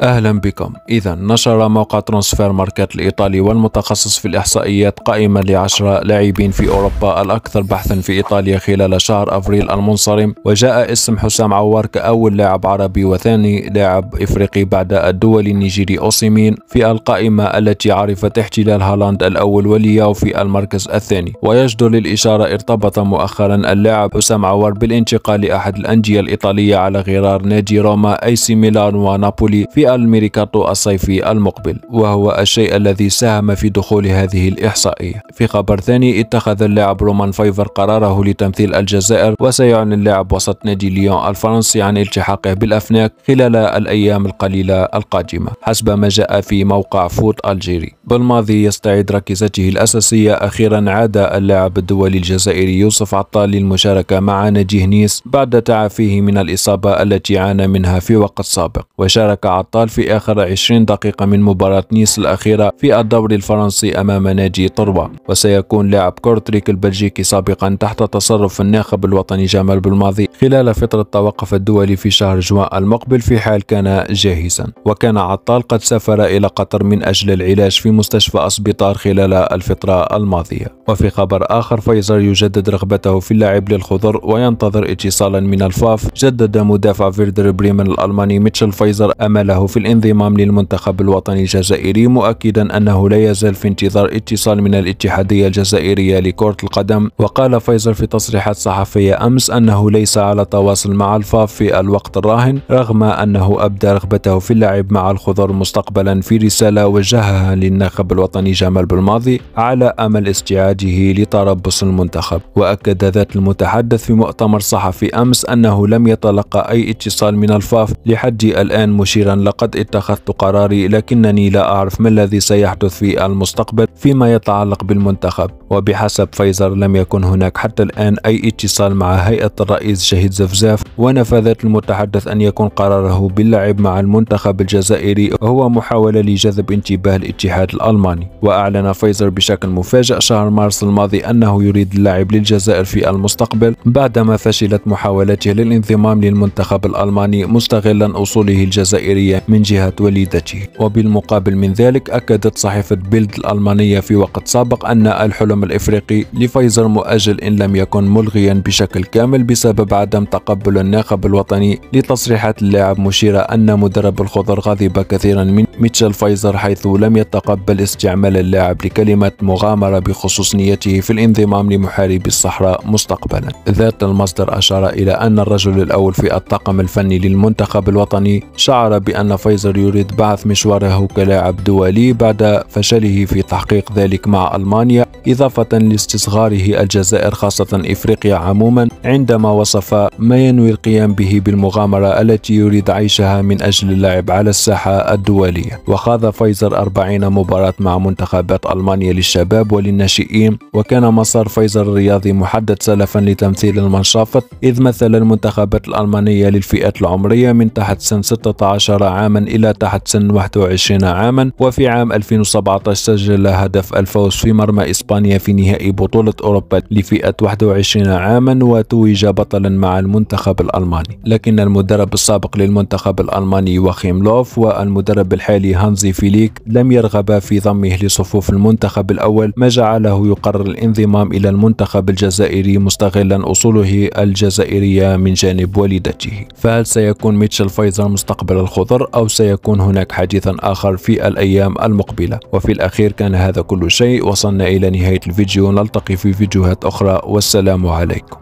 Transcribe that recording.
أهلا بكم إذا نشر موقع ترانسفير ماركت الإيطالي والمتخصص في الإحصائيات قائمة لعشرة لاعبين في أوروبا الأكثر بحثا في إيطاليا خلال شهر أفريل المنصرم وجاء اسم حسام عوار كأول لاعب عربي وثاني لاعب إفريقي بعد الدول النيجيري أوسيمين في القائمة التي عرفت احتلال هالاند الأول ولياو في المركز الثاني ويجدر للإشارة ارتبط مؤخرا اللاعب حسام عوار بالانتقال لأحد الأندية الإيطالية على غرار نادي روما أي سي ميلان ونابولي في في الصيفي المقبل وهو الشيء الذي ساهم في دخول هذه الإحصائية في خبر ثاني اتخذ اللاعب رومان فايفر قراره لتمثيل الجزائر وسيعلن اللاعب وسط نادي ليون الفرنسي عن التحاقه بالأفناك خلال الأيام القليلة القادمة حسب ما جاء في موقع فوت الجيري بالماضي يستعيد ركيزته الأساسية أخيرا عاد اللاعب الدولي الجزائري يوسف عطال للمشاركة مع نادي هنيس بعد تعافيه من الإصابة التي عانى منها في وقت سابق وشارك عطال الأبطال في آخر 20 دقيقة من مباراة نيس الأخيرة في الدوري الفرنسي أمام ناجي طروة وسيكون لاعب كورتريك البلجيكي سابقا تحت تصرف الناخب الوطني جمال بالماضي خلال فترة التوقف الدولي في شهر جوان المقبل في حال كان جاهزا وكان عطال قد سافر إلى قطر من أجل العلاج في مستشفى أسبيطار خلال الفترة الماضية وفي خبر آخر فيزر يجدد رغبته في اللعب للخضر وينتظر اتصالا من الفاف جدد مدافع فيردر بريمن الألماني ميتشل فيزر أمل له في الانضمام للمنتخب الوطني الجزائري مؤكدا أنه لا يزال في انتظار اتصال من الاتحادية الجزائرية لكرة القدم وقال فيصل في تصريحات صحفية أمس أنه ليس على تواصل مع الفاف في الوقت الراهن رغم أنه أبدى رغبته في اللعب مع الخضر مستقبلا في رسالة وجهها للناخب الوطني جمال بالماضي على أمل استعاده لتربص المنتخب وأكد ذات المتحدث في مؤتمر صحفي أمس أنه لم يتلقى أي اتصال من الفاف لحد الآن مشيرا لقد اتخذت قراري لكنني لا أعرف ما الذي سيحدث في المستقبل فيما يتعلق بالمنتخب وبحسب فيزر لم يكن هناك حتى الآن أي اتصال مع هيئة الرئيس شهيد زفزاف ونفذت المتحدث أن يكون قراره باللعب مع المنتخب الجزائري هو محاولة لجذب انتباه الاتحاد الألماني وأعلن فيزر بشكل مفاجئ شهر مارس الماضي أنه يريد اللعب للجزائر في المستقبل بعدما فشلت محاولته للانضمام للمنتخب الألماني مستغلا أصوله الجزائرية من جهة وليدته وبالمقابل من ذلك أكدت صحيفة بيلد الألمانية في وقت سابق أن الحلم الإفريقي لفايزر مؤجل إن لم يكن ملغيا بشكل كامل بسبب عدم تقبل الناخب الوطني لتصريحات اللاعب مشيرة أن مدرب الخضر غضب كثيرا من ميتشل فايزر حيث لم يتقبل استعمال اللاعب لكلمة مغامرة بخصوص نيته في الانضمام لمحاربي الصحراء مستقبلا ذات المصدر أشار إلى أن الرجل الأول في الطاقم الفني للمنتخب الوطني شعر بأن أن فايزر يريد بعث مشواره كلاعب دولي بعد فشله في تحقيق ذلك مع ألمانيا إضافة لاستصغاره الجزائر خاصة إفريقيا عموما عندما وصف ما ينوي القيام به بالمغامرة التي يريد عيشها من أجل اللعب على الساحة الدولية وخاض فايزر 40 مباراة مع منتخبات ألمانيا للشباب وللناشئين وكان مسار فايزر الرياضي محدد سلفا لتمثيل المنشافط إذ مثل المنتخبات الألمانية للفئات العمرية من تحت سن 16 عاما إلى تحت سن 21 عاما وفي عام 2017 سجل هدف الفوز في مرمى إسبانيا في نهائي بطولة أوروبا لفئة 21 عاما وت توج بطلا مع المنتخب الألماني لكن المدرب السابق للمنتخب الألماني وخيم لوف والمدرب الحالي هانزي فيليك لم يرغبا في ضمه لصفوف المنتخب الأول ما جعله يقرر الانضمام إلى المنتخب الجزائري مستغلا أصوله الجزائرية من جانب والدته فهل سيكون ميتشل فايزر مستقبل الخضر أو سيكون هناك حديث آخر في الأيام المقبلة وفي الأخير كان هذا كل شيء وصلنا إلى نهاية الفيديو نلتقي في فيديوهات أخرى والسلام عليكم